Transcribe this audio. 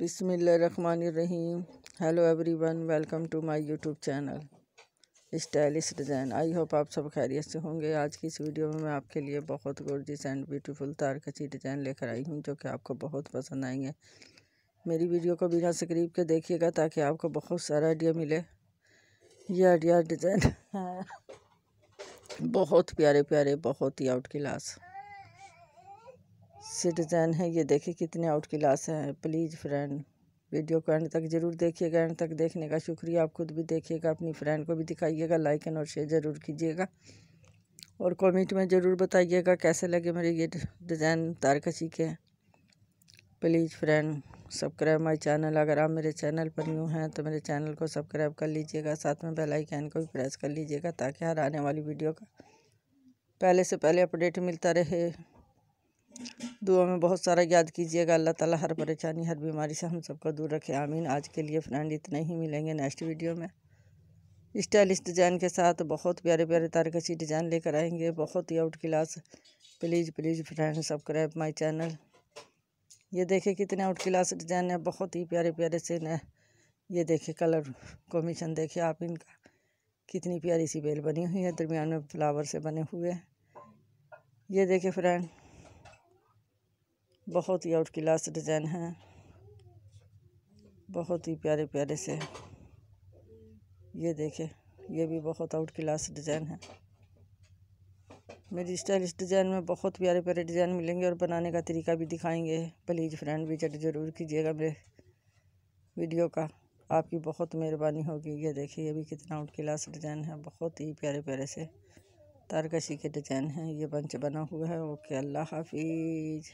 बिसमीम hello everyone welcome to my YouTube channel stylish design I hope आप सब खैरियत से होंगे आज की इस वीडियो में मैं आपके लिए बहुत गोर्जिस एंड ब्यूटीफुल तारकची डिज़ाइन लेकर आई हूँ जो कि आपको बहुत पसंद आएंगे मेरी वीडियो को बिना स्क्रीप के देखिएगा ताकि आपको बहुत सारा आइडिया मिले ये आइडिया डिज़ाइन बहुत प्यारे प्यारे बहुत ही आउट क्लास सिटीज़न है ये देखिए कितने आउट क्लास हैं प्लीज़ फ्रेंड वीडियो को एंड तक जरूर देखिएगा एंड तक देखने का शुक्रिया आप खुद भी देखिएगा अपनी फ्रेंड को भी दिखाइएगा लाइक एंड और शेयर ज़रूर कीजिएगा और कमेंट में ज़रूर बताइएगा कैसे लगे मेरे ये डिज़ाइन तारकशी के please friend subscribe my channel अगर आप मेरे चैनल पर न्यू हैं तो मेरे चैनल को सब्सक्राइब कर लीजिएगा साथ में बेल आइकन को भी प्रेस कर लीजिएगा ताकि हर आने वाली वीडियो का पहले से पहले अपडेट मिलता रहे दुआ में बहुत सारा याद कीजिएगा अल्लाह ताला हर परेशानी हर बीमारी से हम सबको दूर रखे आमीन आज के लिए फ्रेंड इतने ही मिलेंगे नेक्स्ट वीडियो में स्टाइलिश डिज़ाइन के साथ बहुत प्यारे प्यारे तारकशी डिज़ाइन लेकर आएंगे बहुत ही outclass please please friend subscribe my channel ये देखे कितने आउट क्लास डिज़ाइन है बहुत ही प्यारे प्यारे से न ये देखे कलर कॉम्बिनेशन देखे आप इनका कितनी प्यारी सी बेल बनी हुई है दरमियान में फ्लावर से बने हुए ये देखे फ्रेंड बहुत ही आउट क्लास डिज़ाइन है बहुत ही प्यारे प्यारे से ये देखें ये भी बहुत आउट क्लास डिज़ाइन है मेरी स्टाइलिश डिज़ाइन में बहुत प्यारे प्यारे डिज़ाइन मिलेंगे और बनाने का तरीका भी दिखाएंगे प्लीज़ फ्रेंड विजिट ज़रूर कीजिएगा मेरे वीडियो का आपकी बहुत मेहरबानी होगी ये देखिए ये भी कितना आउट क्लास डिज़ाइन है बहुत ही प्यारे प्यारे से तारकशी के डिज़ाइन हैं ये बंच बना हुआ है ओके अल्लाह हाफिज़